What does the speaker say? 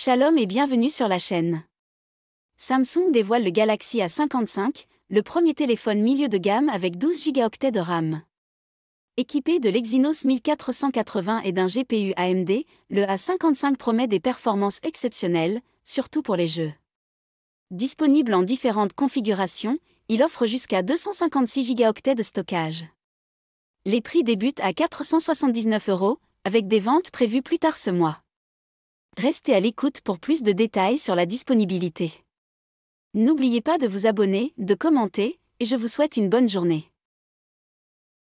Shalom et bienvenue sur la chaîne. Samsung dévoile le Galaxy A55, le premier téléphone milieu de gamme avec 12 Go de RAM. Équipé de l'Exynos 1480 et d'un GPU AMD, le A55 promet des performances exceptionnelles, surtout pour les jeux. Disponible en différentes configurations, il offre jusqu'à 256 Go de stockage. Les prix débutent à 479 euros, avec des ventes prévues plus tard ce mois. Restez à l'écoute pour plus de détails sur la disponibilité. N'oubliez pas de vous abonner, de commenter, et je vous souhaite une bonne journée.